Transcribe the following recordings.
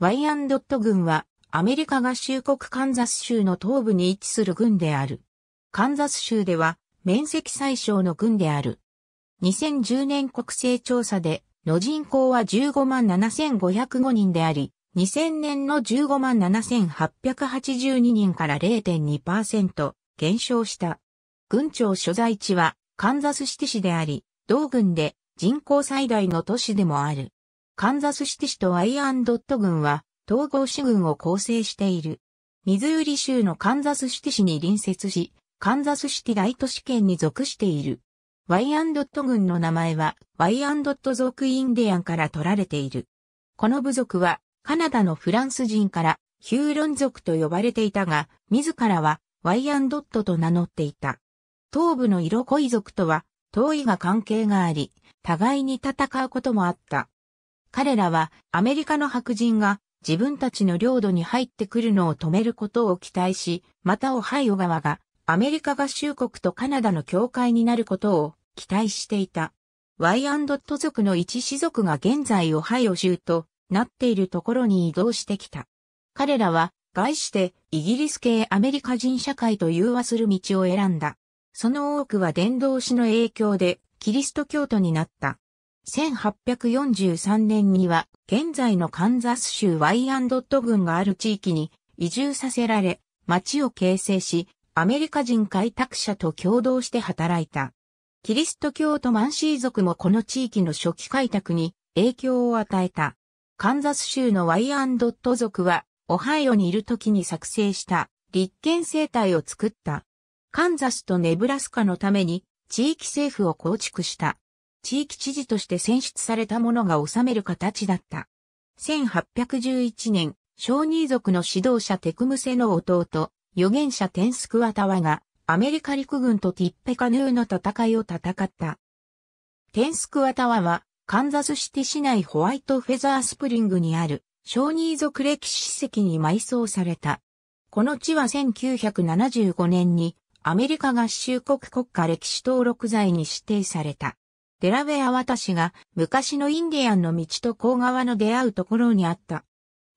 ワイアンドット軍は、アメリカ合衆国カンザス州の東部に位置する軍である。カンザス州では、面積最小の軍である。2010年国勢調査で、の人口は15万7505人であり、2000年の15万7882人から0.2%減少した。軍庁所在地はカンザスシティ市であり、同軍で人口最大の都市でもある。カンザスシティ市とアイアンドット郡は統合市郡を構成している。ミズーリ州のカンザスシティ市に隣接し、カンザスシティ大都市圏に属している。ワイアンドット郡の名前は、ワイアンドット族インディアンから取られている。この部族は、カナダのフランス人から、ヒューロン族と呼ばれていたが、自らは、ワイアンドットと名乗っていた。東部の色濃い族とは、遠いが関係があり、互いに戦うこともあった。彼らはアメリカの白人が自分たちの領土に入ってくるのを止めることを期待し、またオハイオ川がアメリカ合衆国とカナダの境界になることを期待していた。ワイアンドット族の一氏族が現在オハイオ州となっているところに移動してきた。彼らは、外してイギリス系アメリカ人社会と融和する道を選んだ。その多くは伝道師の影響でキリスト教徒になった。1843年には、現在のカンザス州ワイアンドット郡がある地域に移住させられ、町を形成し、アメリカ人開拓者と共同して働いた。キリスト教とマンシー族もこの地域の初期開拓に影響を与えた。カンザス州のワイアンドット族は、オハイオにいる時に作成した立憲政体を作った。カンザスとネブラスカのために地域政府を構築した。地域知事として選出された者が治める形だった。1811年、小二族の指導者テクムセの弟、預言者テンスクワタワが、アメリカ陸軍とティッペカヌーの戦いを戦った。テンスクワタワは、カンザスシティ市内ホワイトフェザースプリングにある、小二族歴史史跡に埋葬された。この地は1975年に、アメリカ合衆国国家歴史登録財に指定された。デラウェア私が昔のインディアンの道と甲川の出会うところにあった。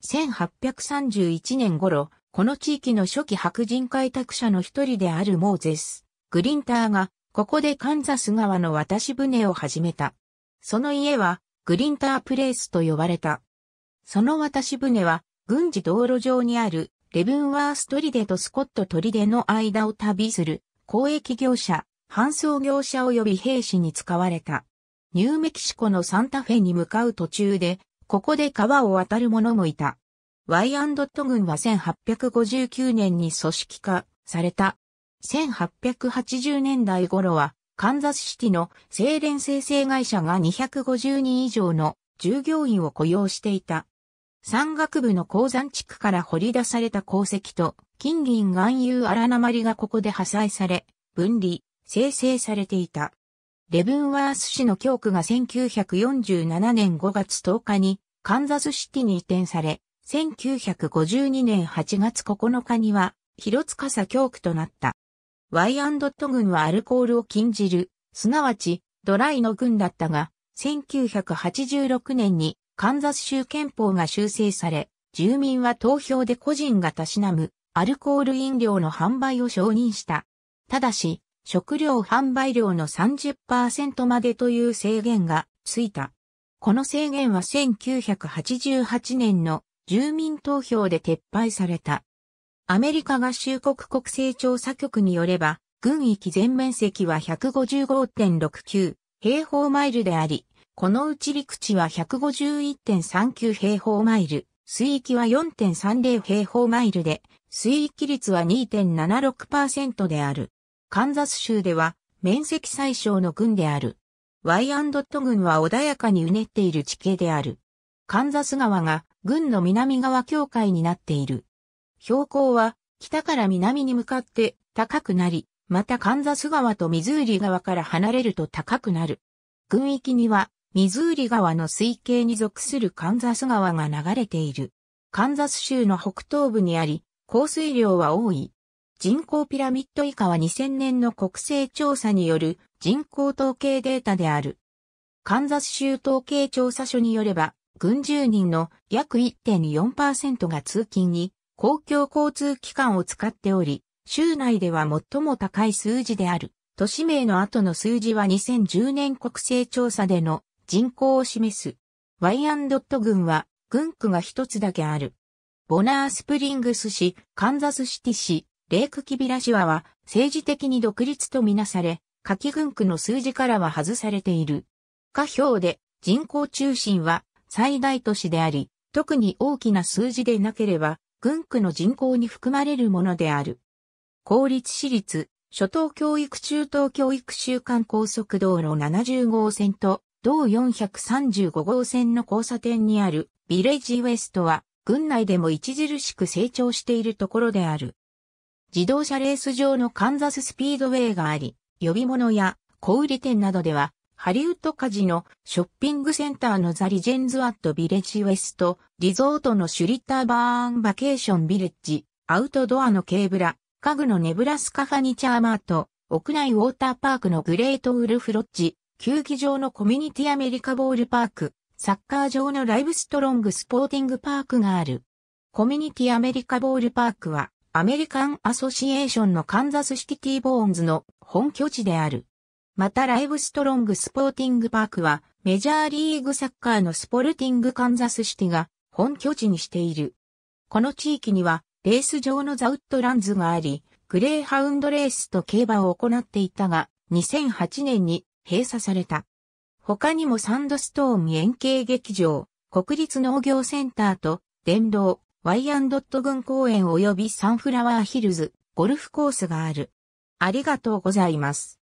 1831年頃、この地域の初期白人開拓者の一人であるモーゼス・グリンターが、ここでカンザス川の渡し船を始めた。その家は、グリンタープレイスと呼ばれた。その渡し船は、軍事道路上にあるレブンワーストリデとスコットトリデの間を旅する交易業者搬送業者及び兵士に使われた。ニューメキシコのサンタフェに向かう途中で、ここで川を渡る者もいた。ワイット軍は1859年に組織化された。1880年代頃は、カンザスシティの精錬生成会社が250人以上の従業員を雇用していた。山岳部の鉱山地区から掘り出された鉱石と金銀含有荒鉛がここで破砕され、分離、生成されていた。レブンワース市の教区が1947年5月10日にカンザスシティに移転され、1952年8月9日には広司教区となった。ワイアンドット軍はアルコールを禁じる、すなわちドライの軍だったが、1986年にカンザス州憲法が修正され、住民は投票で個人がたしなむアルコール飲料の販売を承認した。ただし、食料販売量の30%までという制限がついた。この制限は1988年の住民投票で撤廃された。アメリカ合衆国国勢調査局によれば、軍域全面積は155.69平方マイルであり、このうち陸地は151.39平方マイル、水域は4.30平方マイルで、水域率は2.76%である。カンザス州では面積最小の郡である。ワイアンドット郡は穏やかにうねっている地形である。カンザス川が郡の南側境界になっている。標高は北から南に向かって高くなり、またカンザス川とミズーリ川から離れると高くなる。郡域にはミズーリ川の水系に属するカンザス川が流れている。カンザス州の北東部にあり、降水量は多い。人口ピラミッド以下は2000年の国勢調査による人口統計データである。カンザス州統計調査所によれば、軍住人の約1.4%が通勤に公共交通機関を使っており、州内では最も高い数字である。都市名の後の数字は2010年国勢調査での人口を示す。ワイアンドット郡は軍区が一つだけある。ボナースプリングス市、カンザスシティ市、レークキビラシワは政治的に独立とみなされ、夏季軍区の数字からは外されている。下表で人口中心は最大都市であり、特に大きな数字でなければ、軍区の人口に含まれるものである。公立私立、初等教育中等教育週間高速道路70号線と、同435号線の交差点にあるビレッジウエストは、軍内でも著しく成長しているところである。自動車レース場のカンザススピードウェイがあり、呼び物や小売店などでは、ハリウッドカジノ、ショッピングセンターのザ・リジェンズ・アット・ビレッジ・ウエスト、リゾートのシュリッター・バーン・バケーション・ビレッジ、アウトドアのケーブラ、家具のネブラスカ・ファニチャー・マート、屋内ウォーターパークのグレート・ウルフ・ロッジ、球技場のコミュニティ・アメリカ・ボール・パーク、サッカー場のライブ・ストロング・スポーティング・パークがある。コミュニティ・アメリカ・ボール・パークは、アメリカンアソシエーションのカンザスシティティボーンズの本拠地である。またライブストロングスポーティングパークはメジャーリーグサッカーのスポルティングカンザスシティが本拠地にしている。この地域にはレース場のザウッドランズがあり、グレーハウンドレースと競馬を行っていたが、2008年に閉鎖された。他にもサンドストーム円形劇場、国立農業センターと電動ワイアンドット郡公園及びサンフラワーヒルズ、ゴルフコースがある。ありがとうございます。